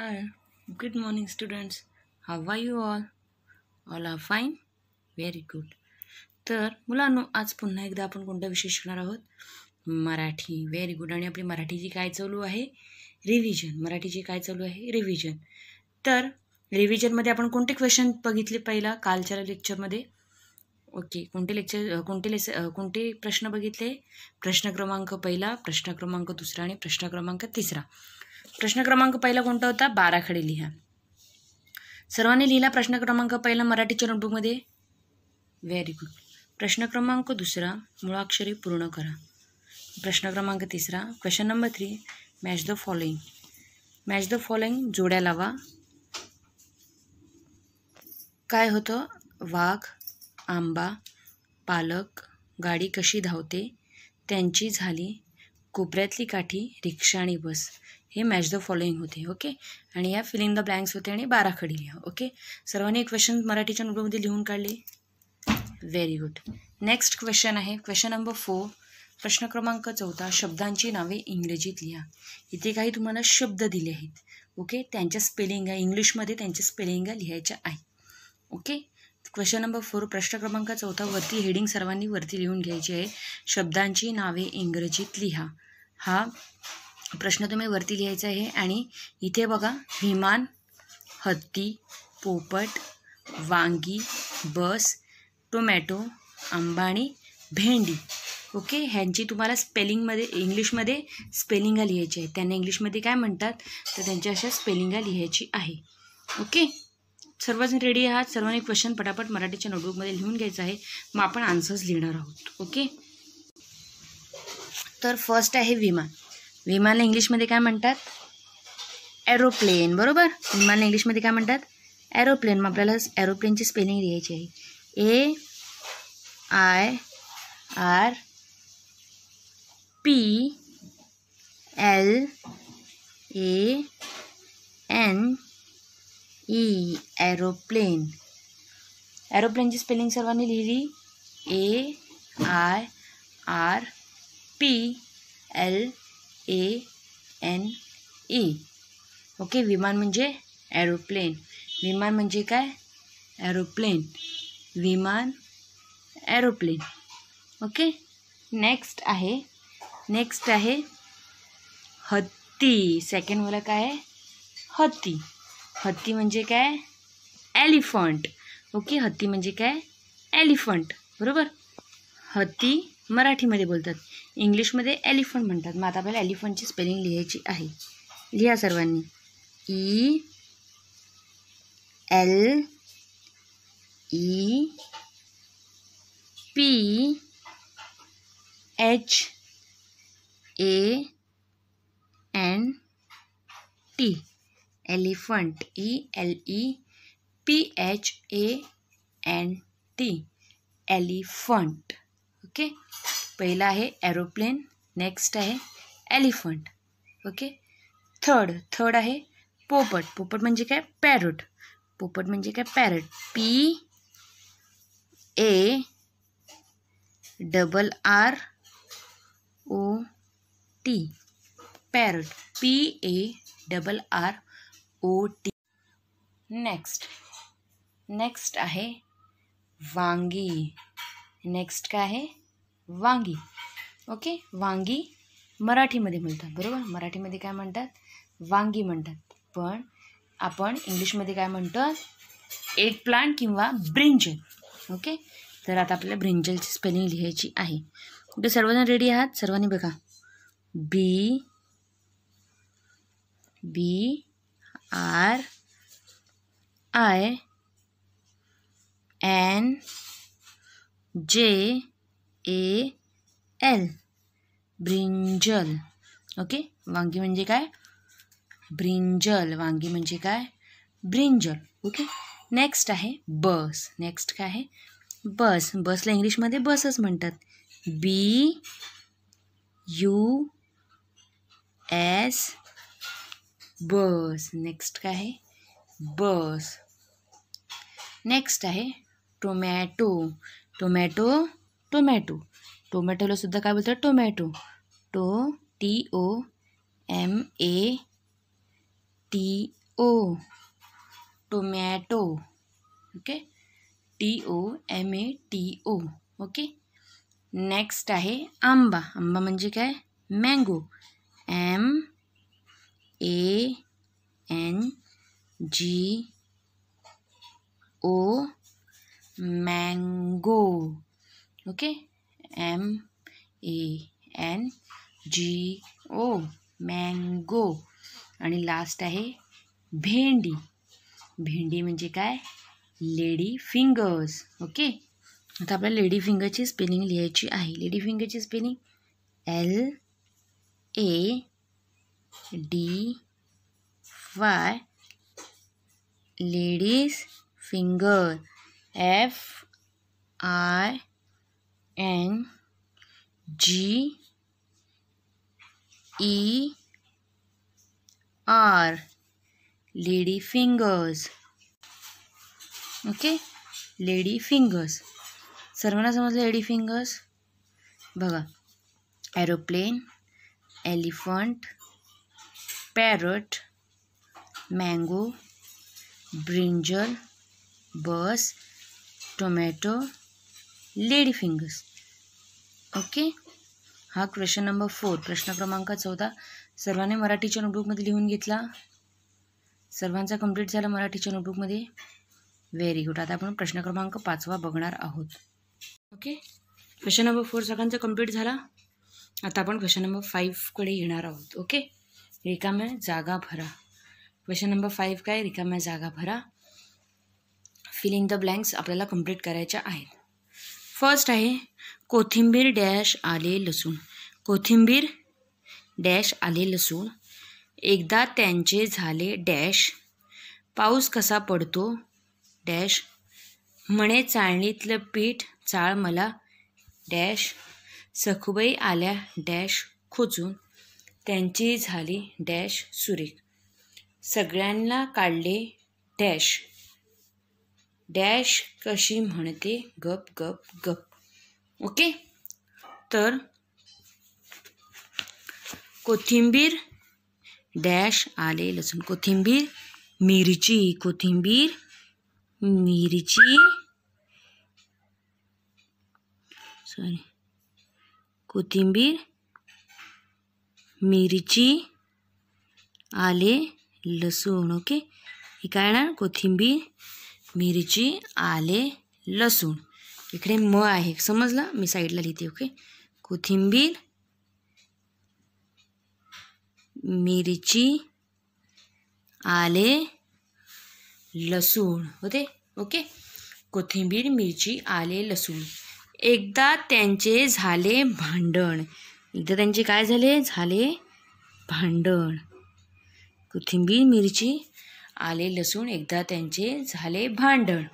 Hi, good morning students. How are you all all are fine? Very good तर मुलांनो आज पुन्हा एकदा आपण कोणता विषय शिकणार आहोत मराठी व्हेरी गुड आणि आपली मराठीची काय चालू आहे रिव्हिजन मराठीची काय चालू आहे रिव्हिजन तर रिव्हिजनमध्ये आपण कोणते क्वेश्चन बघितले पहिला कालच्या लेक्चरमध्ये ओके कोणते लेक्चर कोणते लेस कोणते प्रश्न बघितले प्रश्न क्रमांक पहिला प्रश्न क्रमांक दुसरा आणि प्रश्न क्रमांक तिसरा प्रश्न क्रमांक पहिला कोणता होता बाराखडे लिहा सर्वांनी लिहिला प्रश्न क्रमांक पहिला मराठीच्या नोटबुकमध्ये व्हेरी गुड प्रश्न क्रमांक दुसरा मुळाक्षरी पूर्ण करा प्रश्न क्रमांक तिसरा question number three match the following match the following जोड्या लावा काय होतं वाघ आंबा पालक गाडी कशी धावते त्यांची झाली कोपऱ्यातली काठी रिक्षा आणि बस हे मॅच द फॉलोईंग होते ओके आणि या फिलिंग द ब्लँक्स होते आणि बारा खडी लिहा ओके सर्वांनी क्वेश्चन मराठीच्या नोटबुकमध्ये लिहून काढले व्हेरी गुड नेक्स्ट क्वेश्चन आहे क्वेश्चन नंबर फोर प्रश्न क्रमांक चौथा शब्दांची नावे इंग्रजीत लिहा इथे काही तुम्हाला शब्द दिले आहेत ओके त्यांच्या स्पेलिंग इंग्लिशमध्ये त्यांच्या स्पेलिंग लिहायच्या आहे ओके क्वेश्चन नंबर फोर प्रश्न क्रमांक चौथा वरती हेडिंग सर्वांनी वरती लिहून घ्यायची आहे शब्दांची नावे इंग्रजीत लिहा हा प्रश्न तुम्ही वरती लिहायचा आहे आणि इथे बघा विमान हत्ती पोपट वांगी बस टोमॅटो अंबाणी भेंडी ओके ह्यांची तुम्हाला स्पेलिंगमध्ये इंग्लिशमध्ये स्पेलिंगा लिहायची आहे त्यांना इंग्लिशमध्ये काय म्हणतात तर त्यांच्या अशा स्पेलिंगा लिहायची आहे ओके सर्वजण रेडी आहात सर्वांनी क्वेश्चन पटापट मराठीच्या नोटबुकमध्ये लिहून घ्यायचं आहे मग आपण आन्सर्स लिहिणार आहोत ओके तर फर्स्ट आहे विमान विमान इंग्लिशमध्ये काय म्हणतात एरोप्लेन बरोबर विमान इंग्लिशमध्ये काय म्हणतात एरोप्लेन मग आपल्याला एरोप्लेनची स्पेलिंग लिहायची आहे A I R P L A N E aeroplane एरोप्लेनची स्पेलिंग सर्वांनी लिहिली A I R P L A N E okay विमान म्हणजे ॲरोप्लेन विमान म्हणजे काय ॲरोप्लेन विमान एरोप्लेन ओके नेक्स्ट आहे नेक्स्ट आहे हत्ती सेकंड वाला काय आहे हत्ती हत्ती म्हणजे काय ॲलिफंट ओके हत्ती म्हणजे काय ॲलिफंट बरोबर हत्ती मराठीमध्ये बोलतात इंग्लिश इंग्लिशमध्ये एलिफंट मनत मग आता एलिफंट की स्पेलिंग लिहायची है लिहा सर्वानी E L E P H A N T elephant E L E P H A N T elephant okay पहला है एरोप्लेन नेक्स्ट है एलिफंट ओके थर्ड थर्ड है पोपट पोपट मजे क्या पैरट पोपट मजे क्या parrot P A double R O T parrot P A double R O T next next है वांगी नेक्स्ट का है वांगी ओके वांगी मराठीमध्ये म्हणतात बरोबर मराठीमध्ये काय म्हणतात वांगी म्हणतात पण आपण इंग्लिशमध्ये काय म्हणतो एग प्लांट किंवा ब्रिंजल ओके तर आता आपल्याला ब्रिंजलची स्पेलिंग लिहायची आहे ओके सर्वजण रेडी आहात सर्वांनी बघा B B R I N J A L brinjal okay वांगी मजे का ब्रिंजल वांगी मजे का ब्रिंजल ओके नेक्स्ट है बस नेक्स्ट का है बस बसला मधे बसच मनत B U S bus next का है बस नेक्स्ट है टोमैटो टोमैटो टोमॅटो सुधा का बोलतात टोमैटो टो T O M A T O tomato okay T O M A T O okay next है आंबा आंबा क्या है mango M A N G O mango okay M A N G O mango आणि last आहे भेंडी भेंडी म्हणजे काय लेडी फिंगर्स ओके आता आपल्याला लेडी फिंगरची स्पेलिंग लिहायची आहे लेडी फिंगरची spelling L A D Y ladies finger F I N G E R lady fingers okay lady fingers सर्वांना समझ lady fingers aeroplane elephant parrot mango brinjal bus tomato lady fingers okay हा question number four प्रश्न क्रमांक चौदा सर्वांनी मराठीच्या नोटबुकमध्ये लिहून घेतला सर्वांचा कंप्लीट झाला मराठीच्या नोटबुकमध्ये व्हेरी गुड आता आपण प्रश्न क्रमांक पाचवा बघणार आहोत ओके क्वेश्चन नंबर फोर सगळ्यांचा कंप्लीट झाला आता आपण क्वेश्चन नंबर फाईव्हकडे येणार आहोत ओके रिकाम्या जागा भरा क्वेश्चन नंबर फाईव्ह काय रिकाम्या जागा भरा फिलिंग द ब्लँक्स आपल्याला कंप्लीट करायच्या आहेत फर्स्ट आहे कोथिंबीर डॅश आले लसूण कोथिंबीर डॅश आले लसूण एकदा त्यांचे झाले डॅश पाऊस कसा पडतो डॅश म्हणे चाळणीतलं पीठ चाळ मला डॅश सखुबाई आल्या डॅश खोचून त्यांची झाली डॅश सुरेख सगळ्यांना काढले डॅश डॅश कशी म्हणते गप गप गप ओके तर कोथिंबीर डॅश आले लसूण कोथिंबीर मिरची कोथिंबीर मिरची सॉरी कोथिंबीर मिरची आले लसूण ओके हे काय येणार कोथिंबीर मिरची आले लसूण इकडे म आहे समजलं मी साईडला लिहिते ओके कोथिंबीर मिरची आले लसूण होते ओके कोथिंबीर मिरची आले लसूण एकदा त्यांचे झाले भांडण एकदा त्यांचे काय झाले झाले भांडण कोथिंबीर मिरची आले लसूण एकदा त्यांचे झाले भांडण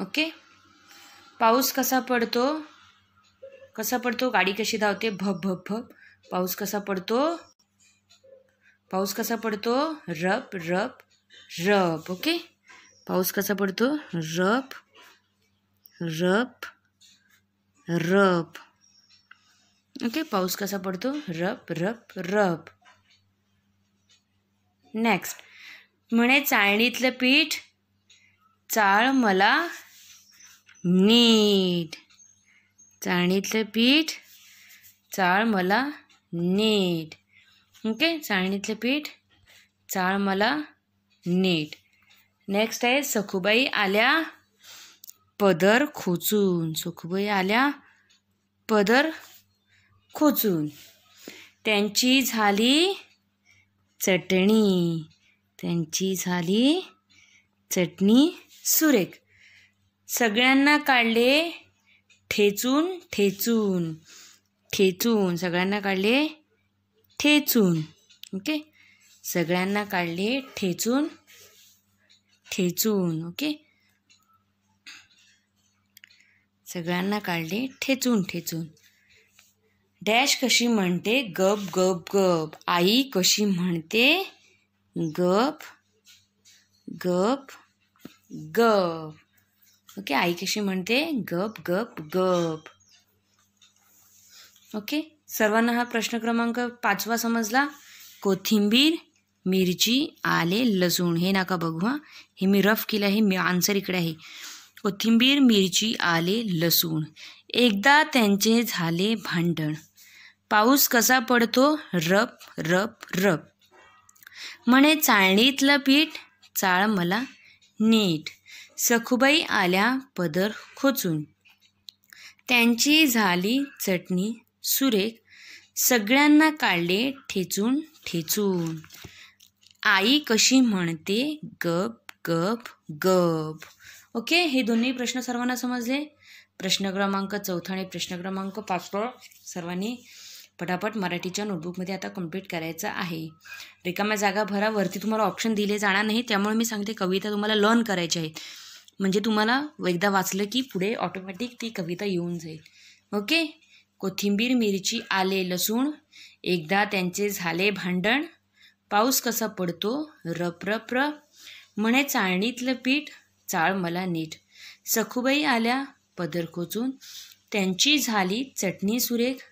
ओके पाऊस कसा पडतो कसा पडतो गाडी कशी धावते भप भप भप पाऊस कसा पडतो पाऊस कसा पडतो रप रप रप ओके पाऊस कसा पडतो रप रप रप ओके पाऊस कसा पडतो रप रप रप नेक्स्ट म्हणे चाळणीतलं पीठ चाळ मला नीट चाळणीतलं पीठ चाळ मला नीट ओके चाळणीतलं पीठ चाळ मला नीट नेक्स्ट आहे सखुबाई आल्या पदर खोचून सखुबाई आल्या पदर खोचून त्यांची झाली चटणी त्यांची झाली चटणी सुरेख सगळ्यांना काढले ठेचून ठेचून ठेचून सगळ्यांना काढले ठेचून ओके सगळ्यांना काढले ठेचून ठेचून ओके सगळ्यांना काढले ठेचून ठेचून डॅश कशी म्हणते गप गप गप आई कशी म्हणते गप गप गप ओके आई कशी म्हणते गप गप गप ओके सर्वांना हा प्रश्न क्रमांक पाचवा समजला कोथिंबीर मिरची आले लसूण हे नाका बघू हां हे मी रफ केलं आहे मी आन्सर इकडे आहे कोथिंबीर मिरची आले लसूण एकदा त्यांचे झाले भांडण पाऊस कसा पडतो रप रप रप म्हणे चाळणीतलं पीठ चाळ मला नीट सखुबाई आल्या पदर खोचून त्यांची झाली चटणी सुरेख सगळ्यांना काढले ठेचून ठेचून आई कशी म्हणते गप गप गप ओके हे दोन्ही प्रश्न सर्वांना समजले प्रश्न क्रमांक चौथा आणि प्रश्न क्रमांक पाचवा सर्वांनी पटापट मराठीच्या नोटबुकमध्ये आता कम्प्लीट करायचं आहे रिकाम्या जागा भरा वरती तुम्हाला ऑप्शन दिले जाणार नाही त्यामुळे मी सांगते कविता तुम्हाला लर्न करायची आहे म्हणजे तुम्हाला एकदा वाचलं की पुढे ऑटोमॅटिक ती कविता येऊन जाईल ओके कोथिंबीर मिरची आले लसूण एकदा त्यांचे झाले भांडण पाऊस कसा पडतो रप र म्हणे चाळणीतलं पीठ चाळ मला नीट सखुबाई आल्या पदर खोचून त्यांची झाली चटणी सुरेख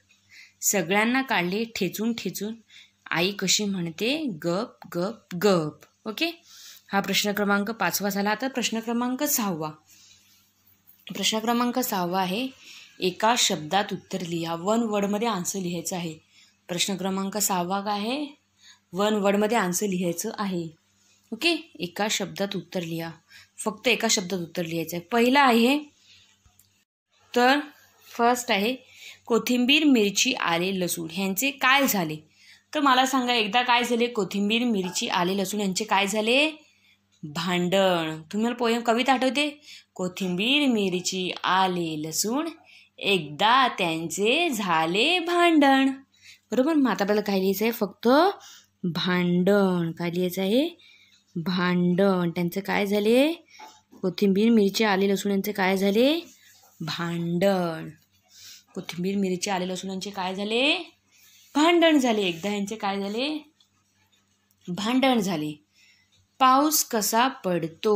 सगळ्यांना काढले ठेचून ठेचून आई कशी म्हणते गप गप गप ओके हा प्रश्न क्रमांक पाचवा झाला आता प्रश्न क्रमांक सहावा प्रश्न क्रमांक सहावा आहे एका शब्दात उत्तर लिहा वन वर्डमध्ये आन्सर लिहायचं आहे प्रश्न क्रमांक सहावा काय आहे वन वर्डमध्ये आन्सर लिहायचं आहे ओके एका शब्दात उत्तर लिहा फक्त एका शब्दात उत्तर लिहायचं आहे पहिलं आहे तर फर्स्ट आहे कोथिंबीर मिरची आले लसूण ह्यांचे काय झाले तर मला सांगा एकदा काय झाले कोथिंबीर मिरची आले लसूण यांचे काय झाले भांडण तुम्हाला पोयम कविता आठवते कोथिंबीर मिरची आले लसूण एकदा त्यांचे झाले भांडण बरोबर मग आता आपल्याला काय लिहायचं आहे फक्त भांडण काय लिहायचं आहे भांडण त्यांचं काय झाले कोथिंबीर मिरची आले लसूण यांचे काय झाले भांडण कोथिंबीर मिरची आले लसूण यांचे काय झाले भांडण झाले एकदा यांचे काय झाले भांडण झाले पाऊस कसा पडतो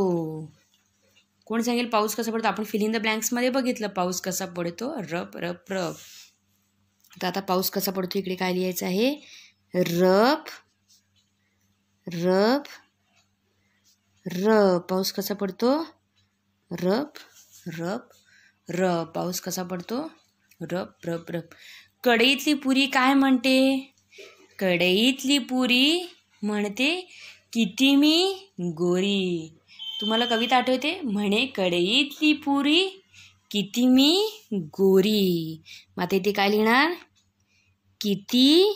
कोण सांगेल पाऊस कसा पडतो आपण फिलिंग द ब्लँक्समध्ये बघितलं पाऊस कसा पडतो रप रप रप तर आता पाऊस कसा पडतो इकडे काय लिहायचं आहे रप रप र पाऊस कसा पडतो रप रप र पाऊस कसा पडतो रप, रप, रप, कढईतली पुरी काय म्हणते कढईतली पुरी म्हणते किती मी गोरी तुम्हाला कविता आठवते म्हणे कढईतली पुरी किती मी गोरी मग ते काय लिहिणार किती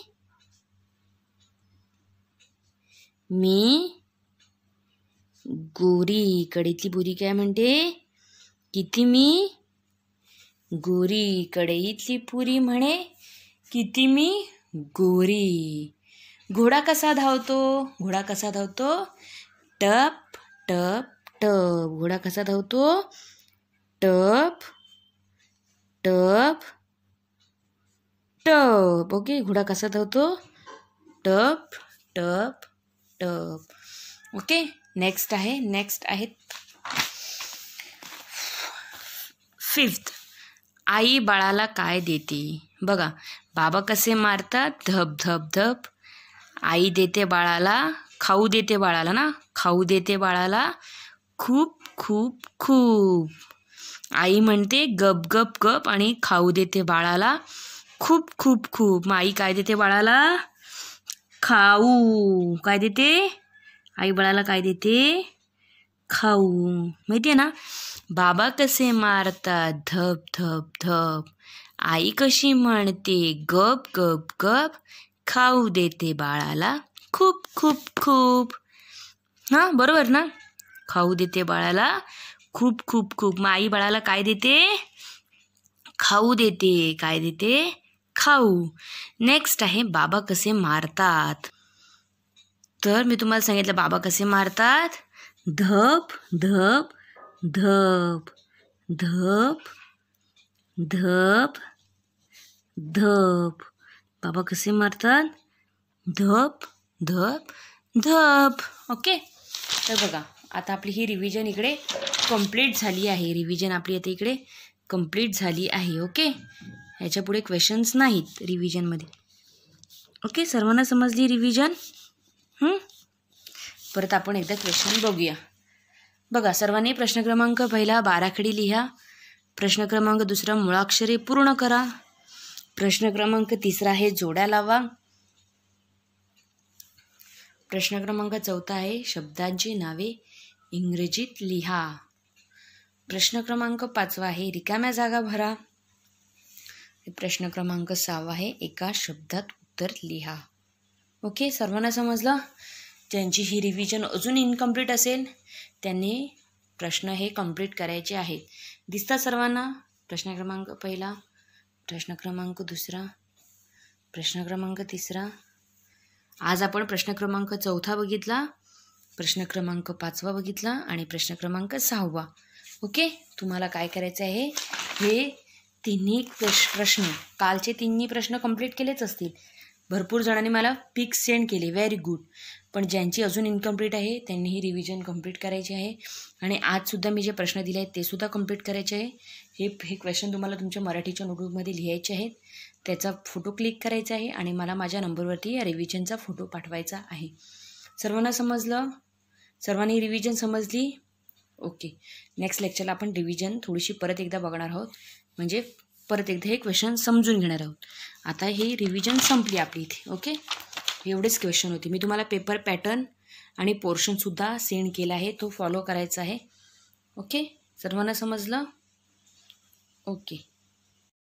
मी गोरी कढईतली पुरी काय म्हणते किती मी गोरी इथली पुरी म्हणे किती मी गोरी घोडा कसा धावतो घोडा कसा धावतो टप टप टप घोडा कसा धावतो टप टप टप ओके घोडा कसा धावतो टप टप टप ओके नेक्स्ट आहे नेक्स्ट आहे फिफ्थ आई बाळाला काय देते बघा बाबा कसे मारतात धप धप धप आई देते बाळाला खाऊ देते बाळाला ना खाऊ देते बाळाला खूप खूप खूप आई म्हणते गप गप गप आणि खाऊ देते बाळाला खूप खूप खूप आई काय देते बाळाला खाऊ काय देते आई बाळाला काय देते खाऊ माहिती आहे ना बाबा कसे मारतात धप धप धप आई कशी म्हणते गप गप गप खाऊ देते बाळाला खूप खूप खूप हां बरोबर ना खाऊ देते बाळाला खूप खूप खूप मग आई बाळाला काय देते खाऊ देते काय देते खाऊ नेक्स्ट आहे बाबा कसे मारतात तर मी तुम्हाला सांगितलं बाबा कसे मारतात धप धप धप धप धप धप बाबा कसे मारतात धप धप धप ओके तर बघा आता आपली ही रिव्हिजन इकडे कंप्लीट झाली आहे रिव्हिजन आपली आता इकडे कंप्लीट झाली आहे ओके ह्याच्यापुढे क्वेश्चन्स नाहीत रिव्हिजनमध्ये ओके सर्वांना समजली रिव्हिजन परत आपण एकदा क्वेश्चन बघूया बघा सर्वांनी प्रश्न क्रमांक पहिला बाराखडी लिहा प्रश्न क्रमांक दुसरा मुळाक्षरे पूर्ण करा प्रश्न क्रमांक तिसरा आहे जोड्या लावा प्रश्न क्रमांक चौथा आहे शब्दांची नावे इंग्रजीत लिहा प्रश्न क्रमांक पाचवा आहे रिकाम्या जागा भरा प्रश्न क्रमांक सहावा आहे एका शब्दात उत्तर लिहा ओके सर्वांना समजलं त्यांची ही रिव्हिजन अजून इनकम्प्लीट असेल त्यांनी प्रश्न हे कम्प्लीट करायचे आहेत दिसतात सर्वांना प्रश्न क्रमांक पहिला प्रश्न क्रमांक दुसरा प्रश्न क्रमांक तिसरा आज आपण प्रश्न क्रमांक चौथा बघितला प्रश्न क्रमांक पाचवा बघितला आणि प्रश्न क्रमांक सहावा ओके तुम्हाला काय करायचं आहे हे तिन्ही प्रश्न कालचे तिन्ही प्रश्न कंप्लीट केलेच असतील भरपूर जणांनी मला पिक्स सेंड केले व्हेरी गुड पण ज्यांची अजून इनकम्प्लीट आहे त्यांनी ही रिव्हिजन कम्प्लीट करायची आहे आणि आजसुद्धा मी जे प्रश्न दिले आहेत तेसुद्धा कम्प्लीट करायचे आहे हे हे क्वेश्चन तुम्हाला तुमच्या मराठीच्या नोटबुकमध्ये लिहायचे आहेत त्याचा फोटो क्लिक करायचा आहे आणि मला माझ्या नंबरवरती या रिव्हिजनचा फोटो पाठवायचा आहे सर्वांना समजलं सर्वांनी रिव्हिजन समजली ओके नेक्स्ट लेक्चरला आपण रिव्हिजन थोडीशी परत एकदा बघणार आहोत म्हणजे परत एकदा हे क्वेश्चन समजून घेणार आहोत आता हे रिव्हिजन संपली आपली इथे ओके एवढेच क्वेश्चन होते मी तुम्हाला पेपर पॅटर्न आणि पोर्शनसुद्धा सेंड केला आहे तो फॉलो करायचा आहे ओके सर्वांना समजलं ओके